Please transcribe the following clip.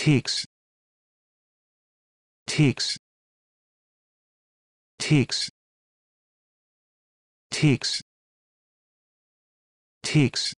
ticks ticks ticks ticks ticks